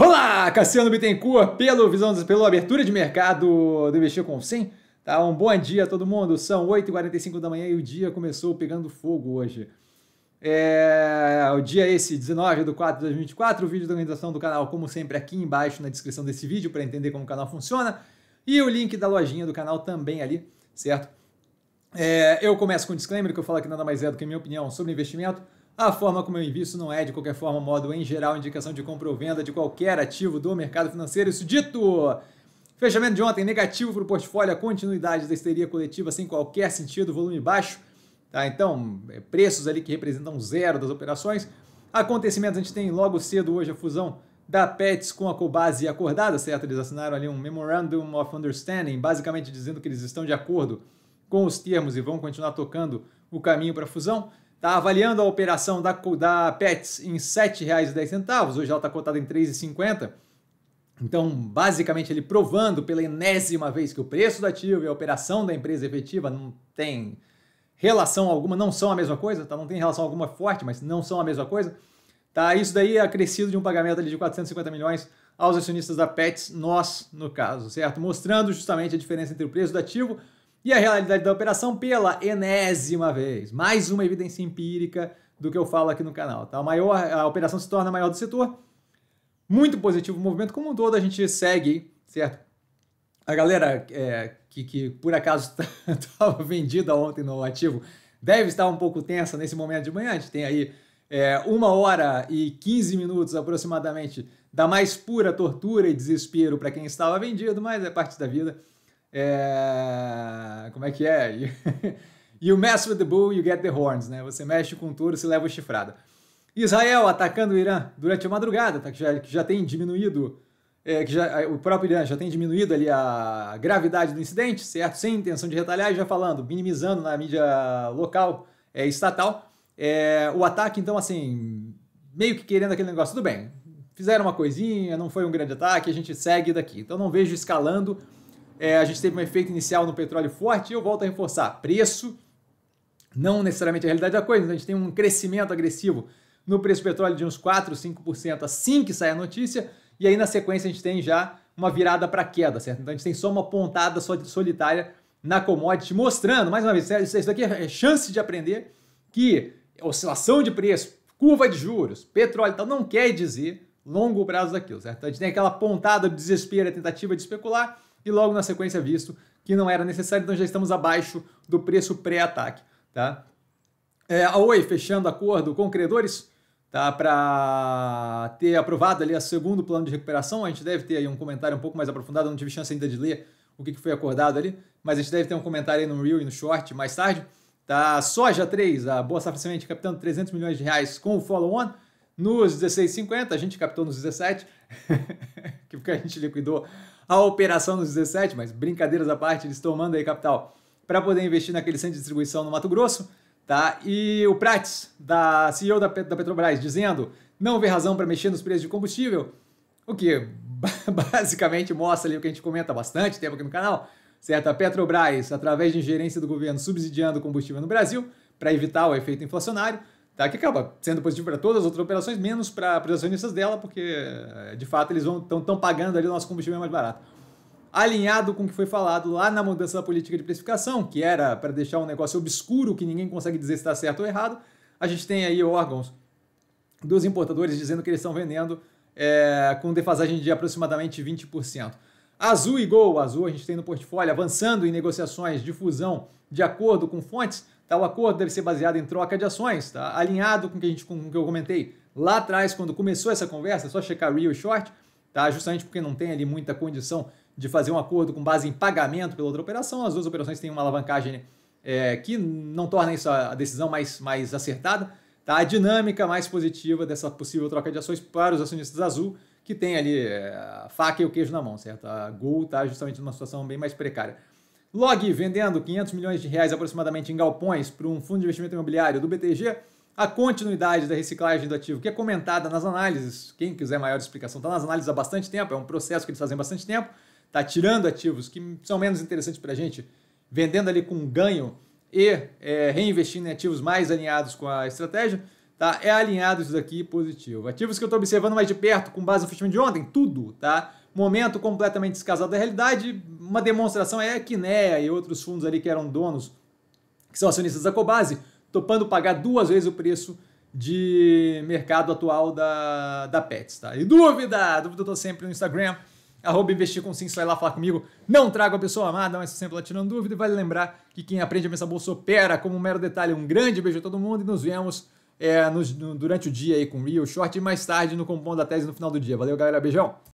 Olá, Cassiano Bittencourt, pelo Visão pelo Abertura de Mercado do Investir com 100. Tá, um bom dia a todo mundo. São 8h45 da manhã e o dia começou pegando fogo hoje. É, o dia esse, 19 de 4 de 2024, o vídeo da organização do canal, como sempre, aqui embaixo na descrição desse vídeo para entender como o canal funciona. E o link da lojinha do canal também ali, certo? É, eu começo com um disclaimer que eu falo que nada mais é do que minha opinião sobre investimento. A forma como eu invisto não é, de qualquer forma, modo em geral, indicação de compra ou venda de qualquer ativo do mercado financeiro. Isso dito! Fechamento de ontem negativo para o portfólio, a continuidade da histeria coletiva sem qualquer sentido, volume baixo. Tá, então, é, preços ali que representam zero das operações. Acontecimentos, a gente tem logo cedo hoje a fusão da Pets com a Cobase acordada, certo? Eles assinaram ali um Memorandum of Understanding, basicamente dizendo que eles estão de acordo com os termos e vão continuar tocando o caminho para a fusão. Está avaliando a operação da, da Pets em R$ 7,10, hoje ela está cotada em R$ 3,50. Então, basicamente, ele provando pela enésima vez que o preço do ativo e a operação da empresa efetiva não tem relação alguma, não são a mesma coisa, tá? não tem relação alguma forte, mas não são a mesma coisa. Tá? Isso daí é acrescido de um pagamento ali de 450 milhões aos acionistas da Pets, nós, no caso, certo? Mostrando justamente a diferença entre o preço do ativo e a realidade da operação pela enésima vez. Mais uma evidência empírica do que eu falo aqui no canal. Tá? A, maior, a operação se torna maior do setor. Muito positivo o movimento como um todo, a gente segue, certo? A galera é, que, que, por acaso estava vendida ontem no ativo deve estar um pouco tensa nesse momento de manhã. A gente tem aí é, uma hora e 15 minutos aproximadamente da mais pura tortura e desespero para quem estava vendido, mas é parte da vida. É... Como é que é? you mess with the bull, you get the horns, né? Você mexe com o touro, você leva o chifrado. Israel atacando o Irã durante a madrugada, tá? que, já, que já tem diminuído, é, que já, o próprio Irã já tem diminuído ali a gravidade do incidente, certo? Sem intenção de retalhar, e já falando, minimizando na mídia local, é, estatal, é, o ataque, então, assim, meio que querendo aquele negócio, tudo bem, fizeram uma coisinha, não foi um grande ataque, a gente segue daqui. Então não vejo escalando é, a gente teve um efeito inicial no petróleo forte e eu volto a reforçar: preço, não necessariamente a realidade da coisa, a gente tem um crescimento agressivo no preço do petróleo de uns 4, 5% assim que sai a notícia, e aí na sequência a gente tem já uma virada para queda, certo? Então a gente tem só uma pontada solitária na commodity, mostrando, mais uma vez, é, é, isso daqui é chance de aprender que oscilação de preço, curva de juros, petróleo e tal, não quer dizer longo prazo daquilo, certo? Então a gente tem aquela pontada de desespero, a tentativa de especular, e logo na sequência visto que não era necessário, então já estamos abaixo do preço pré-ataque. Tá? É, a Oi fechando acordo com credores tá? para ter aprovado ali o segundo plano de recuperação. A gente deve ter aí um comentário um pouco mais aprofundado, não tive chance ainda de ler o que, foi acordado ali, mas a gente deve ter um comentário aí no Reel e no Short mais tarde. Tá? Soja 3, a Boa Safra Semente captando 300 milhões de reais com o follow-on nos 16,50, a gente captou nos 17, que porque a gente liquidou a operação nos 17, mas brincadeiras à parte, eles estão mandando aí capital para poder investir naquele centro de distribuição no Mato Grosso, tá? E o Prates, da CEO da, da Petrobras, dizendo não vê razão para mexer nos preços de combustível, o que basicamente mostra ali o que a gente comenta bastante tempo aqui no canal, certo? A Petrobras, através de ingerência do governo, subsidiando o combustível no Brasil para evitar o efeito inflacionário tá? que acaba sendo positivo para todas as outras operações, menos para os acionistas dela, porque eh, de fato eles estão pagando ali o nosso combustível mais barato. Alinhado com o que foi falado lá na mudança da política de precificação, que era para deixar um negócio obscuro que ninguém consegue dizer se está certo ou errado, a gente tem aí órgãos dos importadores dizendo que eles estão vendendo é, com defasagem de aproximadamente 20%. Azul e Gol, Azul a gente tem no portfólio avançando em negociações de fusão de acordo com fontes Tá? O acordo deve ser baseado em troca de ações, tá? alinhado com o que, a gente, com que eu comentei lá atrás, quando começou essa conversa, é só checar real short, tá? justamente porque não tem ali muita condição de fazer um acordo com base em pagamento pela outra operação. As duas operações têm uma alavancagem é, que não torna isso a decisão mais, mais acertada. Tá? A dinâmica mais positiva dessa possível troca de ações para os acionistas azul, que tem ali é, a faca e o queijo na mão, certo? A Gol está justamente numa situação bem mais precária. Log vendendo 500 milhões de reais aproximadamente em galpões para um fundo de investimento imobiliário do BTG. A continuidade da reciclagem do ativo, que é comentada nas análises, quem quiser maior explicação, está nas análises há bastante tempo, é um processo que eles fazem há bastante tempo, está tirando ativos que são menos interessantes para a gente, vendendo ali com ganho e é, reinvestindo em ativos mais alinhados com a estratégia, tá? É alinhado isso daqui positivo. Ativos que eu estou observando mais de perto, com base no fechamento de ontem, tudo, tá? Momento completamente descasado da realidade, uma demonstração é a Kinea né, e outros fundos ali que eram donos, que são acionistas da Cobase, topando pagar duas vezes o preço de mercado atual da, da Pets, tá? E dúvida? Dúvida eu tô sempre no Instagram, arroba investir com sim, vai lá falar comigo. Não trago a pessoa amada, mas sempre lá tirando dúvida. E vale lembrar que quem aprende a pensar bolsa opera como um mero detalhe. Um grande beijo a todo mundo e nos vemos é, no, durante o dia aí com o Real Short e mais tarde no Compondo da Tese no final do dia. Valeu, galera. Beijão!